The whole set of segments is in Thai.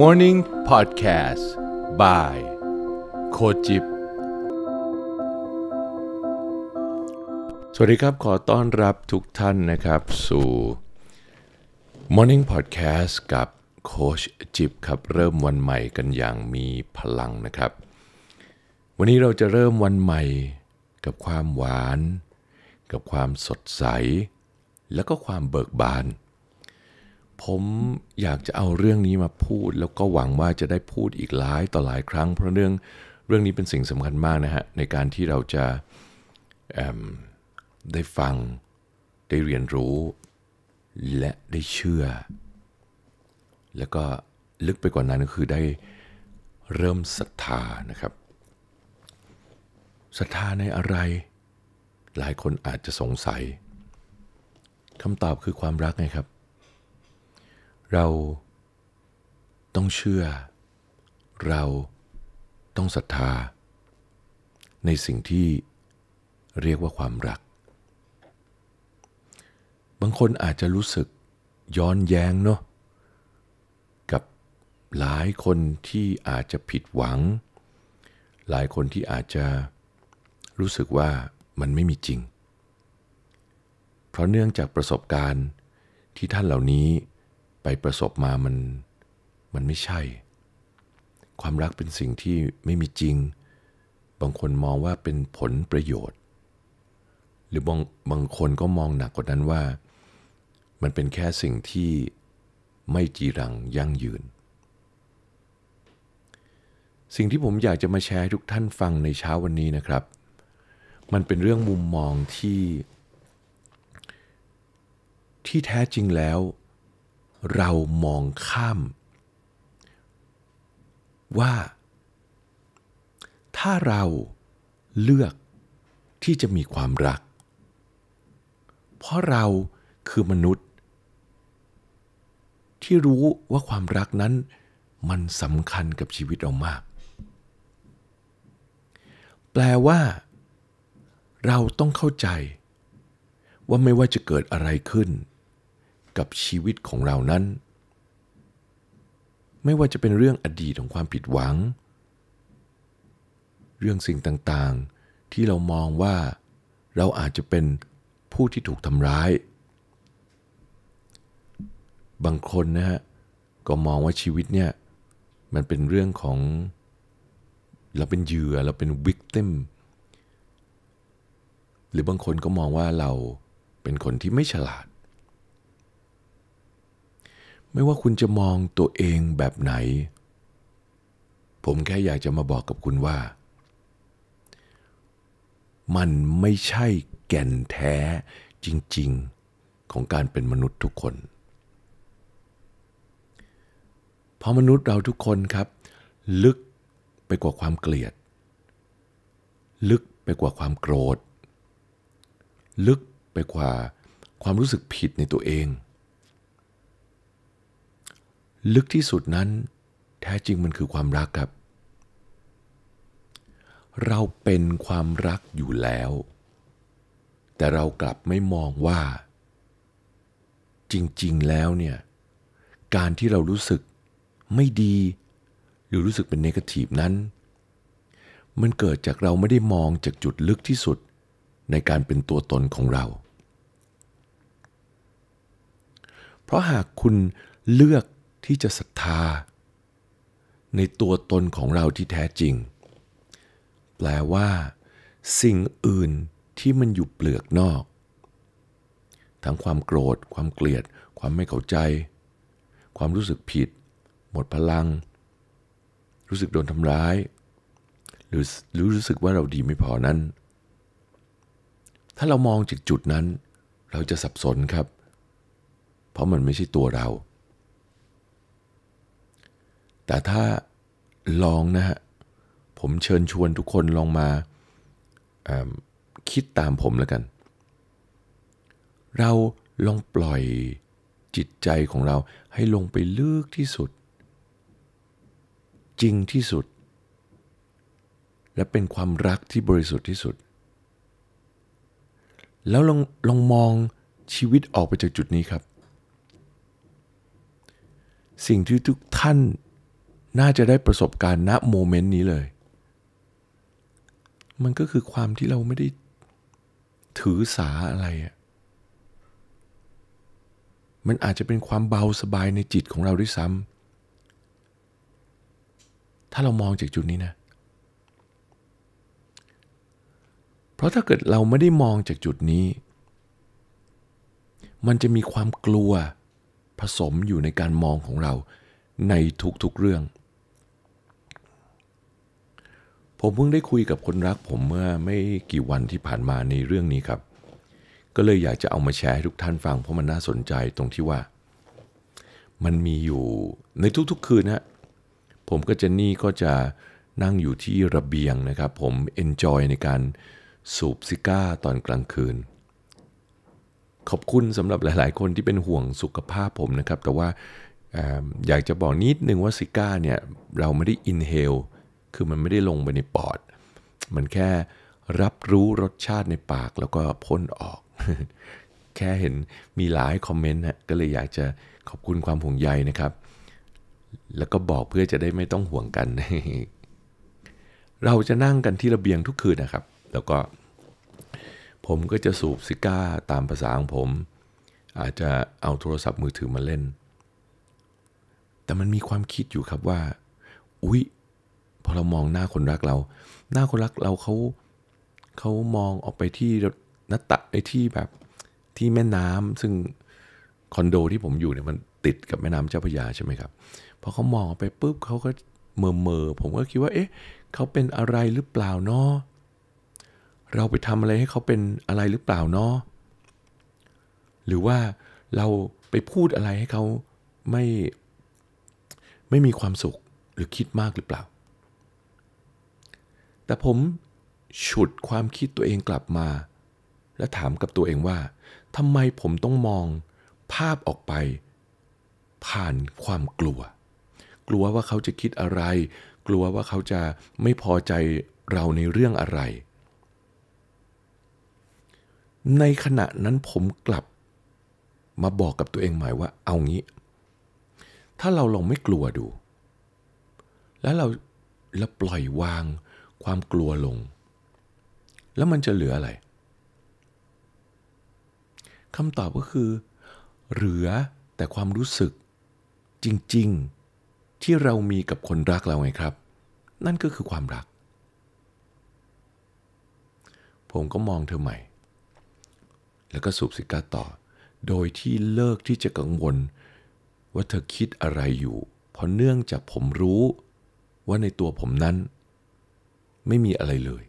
Morning Podcast by โคจิบสวัสดีครับ ขอต้อนรับทุกท่านนะครับสู่ Morning Podcast กับโคชจิบครับ เริ่มวันใหม่กันอย่างมีพลังนะครับ วันนี้เราจะเริ่มวันใหม่กับความหวาน กับความสดใส แล้วก็ความเบิกบานผมอยากจะเอาเรื่องนี้มาพูดแล้วก็หวังว่าจะได้พูดอีกหลายต่อหลายครั้ง เพราะเรื่องเรื่องนี้เป็นสิ่งสำคัญมากนะฮะในการที่เราจะได้ฟังได้เรียนรู้และได้เชื่อ แล้วก็ลึกไปกว่านั้นก็คือได้เริ่มศรัทธานะครับศรัทธาในอะไร หลายคนอาจจะสงสัยคำตอบคือความรักไงครับเราต้องเชื่อ เราต้องศรัทธา ในสิ่งที่เรียกว่าความรัก บางคนอาจจะรู้สึกย้อนแย้งเนาะกับหลายคนที่อาจจะผิดหวัง หลายคนที่อาจจะรู้สึกว่ามันไม่มีจริง เพราะเนื่องจากประสบการณ์ที่ท่านเหล่านี้ไปประสบมามันมันไม่ใช่ ความรักเป็นสิ่งที่ไม่มีจริง บางคนมองว่าเป็นผลประโยชน์ หรือบางบางคนก็มองหนักกว่านั้นว่า มันเป็นแค่สิ่งที่ไม่จีรังยั่งยืน สิ่งที่ผมอยากจะมาแชร์ให้ทุกท่านฟังในเช้าวันนี้นะครับ มันเป็นเรื่องมุมมองที่ที่แท้จริงแล้วเรามองข้ามว่า ถ้าเราเลือกที่จะมีความรัก เพราะเราคือมนุษย์ ที่รู้ว่าความรักนั้น มันสำคัญกับชีวิตเรามาก แปลว่าเราต้องเข้าใจ ว่าไม่ว่าจะเกิดอะไรขึ้นกับชีวิตของเรานั้น ไม่ว่าจะเป็นเรื่องอดีตของความผิดหวัง เรื่องสิ่งต่างๆที่เรามองว่าเราอาจจะเป็นผู้ที่ถูกทำร้าย บางคนนะฮะก็มองว่าชีวิตเนี่ยมันเป็นเรื่องของเราเป็นเหยื่อเราเป็นวิกติมหรือบางคนก็มองว่าเราเป็นคนที่ไม่ฉลาดไม่ว่าคุณจะมองตัวเองแบบไหน ผมแค่อยากจะมาบอกกับคุณว่า มันไม่ใช่แก่นแท้จริงๆของการเป็นมนุษย์ทุกคน เพราะมนุษย์เราทุกคนครับ ลึกไปกว่าความเกลียด ลึกไปกว่าความโกรธ ลึกไปกว่าความรู้สึกผิดในตัวเองลึกที่สุดนั้น แท้จริงมันคือความรักครับ เราเป็นความรักอยู่แล้ว แต่เรากลับไม่มองว่า จริงๆแล้วเนี่ยการที่เรารู้สึกไม่ดีหรือรู้สึกเป็นเนกาทีฟนั้น มันเกิดจากเราไม่ได้มองจากจุดลึกที่สุดในการเป็นตัวตนของเรา เพราะหากคุณเลือกที่จะศรัทธาในตัวตนของเราที่แท้จริง แปลว่า สิ่งอื่นที่มันอยู่เปลือกนอก ทั้งความโกรธ ความเกลียด ความไม่เข้าใจ ความรู้สึกผิด หมดพลัง รู้สึกโดนทำร้าย หรือรู้สึกว่าเราดีไม่พอนั้น ถ้าเรามองจากจุดนั้น เราจะสับสนครับ เพราะมันไม่ใช่ตัวเราแต่ถ้าลองนะฮะผมเชิญชวนทุกคนลองมาคิดตามผมแล้วกัน เราลองปล่อยจิตใจของเราให้ลงไปลึกที่สุด จริงที่สุด และเป็นความรักที่บริสุทธิ์ที่สุด แล้วลองลองมองชีวิตออกไปจากจุดนี้ครับ สิ่งที่ทุกท่านน่าจะได้ประสบการณ์ณโมเมนต์นี้เลย มันก็คือความที่เราไม่ได้ถือสาอะไรอะมันอาจจะเป็นความเบาสบายในจิตของเราด้วยซ้ำ ถ้าเรามองจากจุดนี้นะ เพราะถ้าเกิดเราไม่ได้มองจากจุดนี้ มันจะมีความกลัวผสมอยู่ในการมองของเราในทุกๆเรื่องผมเพิ่งได้คุยกับคนรักผมเมื่อไม่กี่วันที่ผ่านมาในเรื่องนี้ครับ ก็เลยอยากจะเอามาแชร์ให้ทุกท่านฟังเพราะมันน่าสนใจตรงที่ว่า มันมีอยู่ในทุกๆคืนนะผมก็จะนี่ก็จะนั่งอยู่ที่ระเบียงนะครับผมเอนจอยในการสูบซิก้าตอนกลางคืน ขอบคุณสำหรับหลายๆคนที่เป็นห่วงสุขภาพผมนะครับ แต่ว่าอยากจะบอกนิดนึงว่าซิก้าเนี่ยเราไม่ได้อินเฮลคือมันไม่ได้ลงไปในปอด มันแค่รับรู้รสชาติในปาก แล้วก็พ่นออก แค่เห็นมีหลายคอมเมนต์ฮะก็เลยอยากจะขอบคุณความห่วงใยนะครับ แล้วก็บอกเพื่อจะได้ไม่ต้องห่วงกัน เราจะนั่งกันที่ระเบียงทุกคืนนะครับ แล้วก็ ผมก็จะสูบซิก้าตามภาษาของผม อาจจะเอาโทรศัพท์มือถือมาเล่น แต่มันมีความคิดอยู่ครับว่า อุ๊ยพอเรามองหน้าคนรักเรา หน้าคนรักเราเขาเขามองออกไปที่นัตตะไอ้ที่แบบที่แม่น้ำ ซึ่งคอนโดที่ผมอยู่เนี่ยมันติดกับแม่น้ำเจ้าพระยาใช่ไหมครับ พอเขามองไปปุ๊บเขาก็เมอเมอผมก็คิดว่า เอ๊ะเขาเป็นอะไรหรือเปล่าเนาะ เราไปทำอะไรให้เขาเป็นอะไรหรือเปล่าเนาะ หรือว่าเราไปพูดอะไรให้เขาไม่ไม่มีความสุขหรือคิดมากหรือเปล่าแต่ผมฉุดความคิดตัวเองกลับมา และถามกับตัวเองว่าทำไมผมต้องมอง ภาพออกไป ผ่านความกลัว กลัวว่าเขาจะคิดอะไร กลัวว่าเขาจะไม่พอใจเราในเรื่องอะไร ในขณะนั้นผมกลับ มาบอกกับตัวเองหมายว่า เอางี้ ถ้าเราลองไม่กลัวดู แล้วเราแล้วปล่อยวางความกลัวลง แล้วมันจะเหลืออะไร คำตอบก็คือ เหลือแต่ความรู้สึก จริงๆที่เรามีกับคนรักเราไงครับ นั่นก็คือความรัก ผมก็มองเธอใหม่ แล้วก็สูบสิก้าต่อ โดยที่เลิกที่จะกังวล ว่าเธอคิดอะไรอยู่ เพราะเนื่องจากผมรู้ว่าในตัวผมนั้นไม่มีอะไรเลย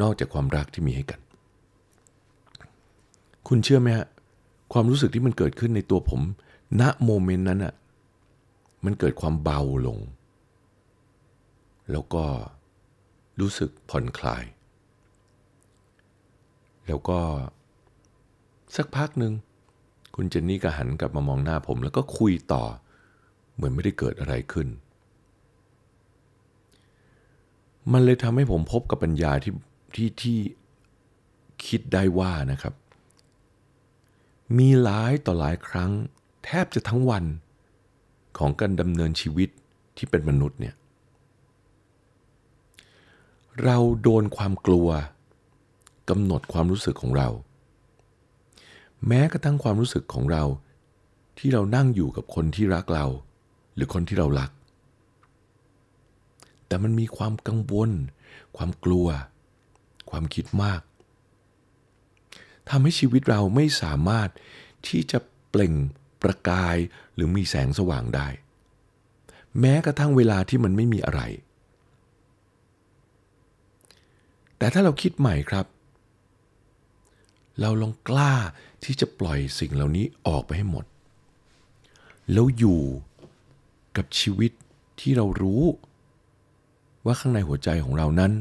นอกจากความรักที่มีให้กัน คุณเชื่อไหมฮะความรู้สึกที่มันเกิดขึ้นในตัวผม ณโมเมนต์นั้นอะ่ะมันเกิดความเบาลง แล้วก็รู้สึกผ่อนคลาย แล้วก็สักพักหนึ่ง คุณเจนนี่ก็หันกลับมามองหน้าผม แล้วก็คุยต่อ เหมือนไม่ได้เกิดอะไรขึ้นมันเลยทำให้ผมพบกับปัญญาที่ที่ที่คิดได้ว่านะครับ มีหลายต่อหลายครั้ง แทบจะทั้งวันของการดำเนินชีวิตที่เป็นมนุษย์เนี่ยเราโดนความกลัวกำหนดความรู้สึกของเรา แม้กระทั่งความรู้สึกของเรา ที่เรานั่งอยู่กับคนที่รักเรา หรือคนที่เรารักแต่มันมีความกังวล ความกลัว ความคิดมาก ทำให้ชีวิตเราไม่สามารถที่จะเปล่งประกายหรือมีแสงสว่างได้ แม้กระทั่งเวลาที่มันไม่มีอะไร แต่ถ้าเราคิดใหม่ครับ เราลองกล้าที่จะปล่อยสิ่งเหล่านี้ออกไปให้หมด แล้วอยู่กับชีวิตที่เรารู้ว่าข้างในหัวใจของเรานั้น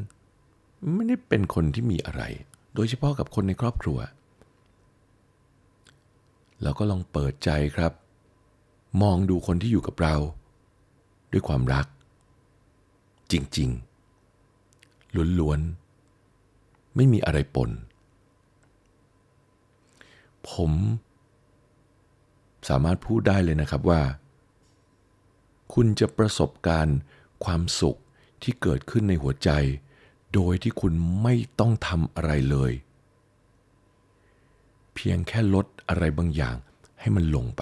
ไม่ได้เป็นคนที่มีอะไร โดยเฉพาะกับคนในครอบครัว เราก็ลองเปิดใจครับ มองดูคนที่อยู่กับเรา ด้วยความรัก จริงๆ ล้วนๆ ไม่มีอะไรปน ผม สามารถพูดได้เลยนะครับว่า คุณจะประสบการณ์ความสุขที่เกิดขึ้นในหัวใจ โดยที่คุณไม่ต้องทำอะไรเลย เพียงแค่ลดอะไรบางอย่างให้มันลงไป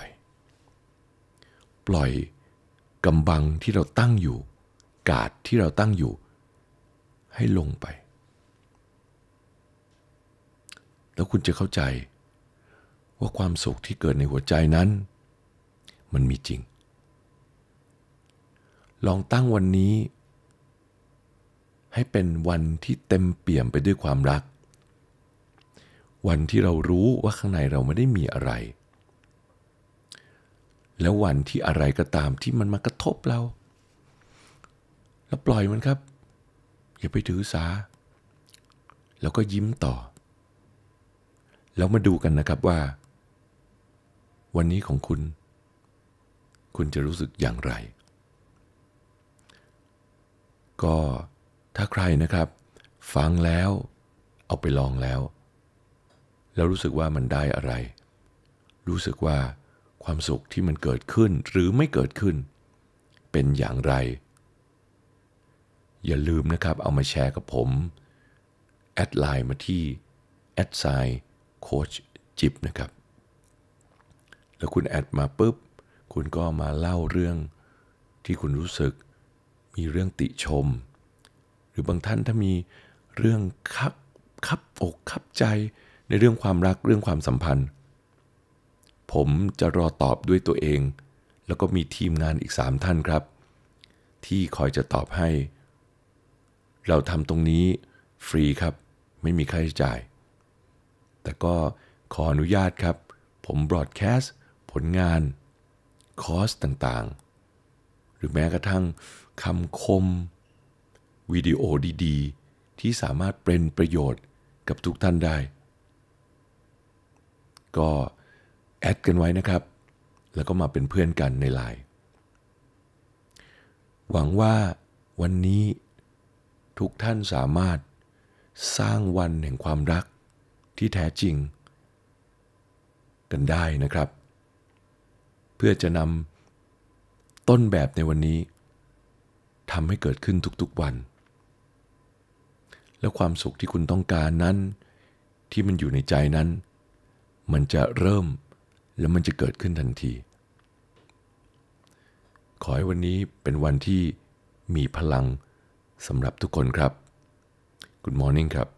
ปล่อยกำบังที่เราตั้งอยู่ กาดที่เราตั้งอยู่ ให้ลงไป แล้วคุณจะเข้าใจ ว่าความสุขที่เกิดในหัวใจนั้น มันมีจริง ลองตั้งวันนี้ให้เป็นวันที่เต็มเปี่ยมไปด้วยความรัก วันที่เรารู้ว่าข้างในเราไม่ได้มีอะไร แล้ววันที่อะไรก็ตามที่มันมากระทบเรา แล้วปล่อยมันครับ อย่าไปถือสา แล้วก็ยิ้มต่อแล้วมาดูกันนะครับว่า วันนี้ของคุณ คุณจะรู้สึกอย่างไร ก็ถ้าใครนะครับ ฟังแล้วเอาไปลองแล้ว แล้วรู้สึกว่ามันได้อะไร รู้สึกว่าความสุขที่มันเกิดขึ้นหรือไม่เกิดขึ้น เป็นอย่างไร อย่าลืมนะครับ เอามาแชร์กับผมแอดไลน์มาที่แอดไซโคชจิบนะครับ แล้วคุณแอดมาปุ๊บ คุณก็มาเล่าเรื่องที่คุณรู้สึกมีเรื่องติชมรือบางท่านถ้ามีเรื่องคับคับอกคับใจในเรื่องความรักเรื่องความสัมพันธ์ ผมจะรอตอบด้วยตัวเอง แล้วก็มีทีมงานอีกสามท่านครับ ที่คอยจะตอบให้ เราทำตรงนี้ฟรีครับ ไม่มีค่าใช้จ่าย แต่ก็ขออนุญาตครับ ผมบรอดแคสต์ผลงาน คอร์สต่างๆ หรือแม้กระทั่งคำคมวิดีโอดี ๆ ที่สามารถเป็นประโยชน์กับทุกท่านได้ ก็แอดกันไว้นะครับแล้วก็มาเป็นเพื่อนกันในไลน์หวังว่าวันนี้ ทุกท่านสามารถสร้างวันแห่งความรักที่แท้จริง กันได้นะครับ เพื่อจะนำต้นแบบในวันนี้ทำให้เกิดขึ้นทุกๆวันและความสุขที่คุณต้องการนั้น ที่มันอยู่ในใจนั้น มันจะเริ่มและมันจะเกิดขึ้นทันที ขอให้วันนี้เป็นวันที่มีพลังสำหรับทุกคนครับ Good morning ครับ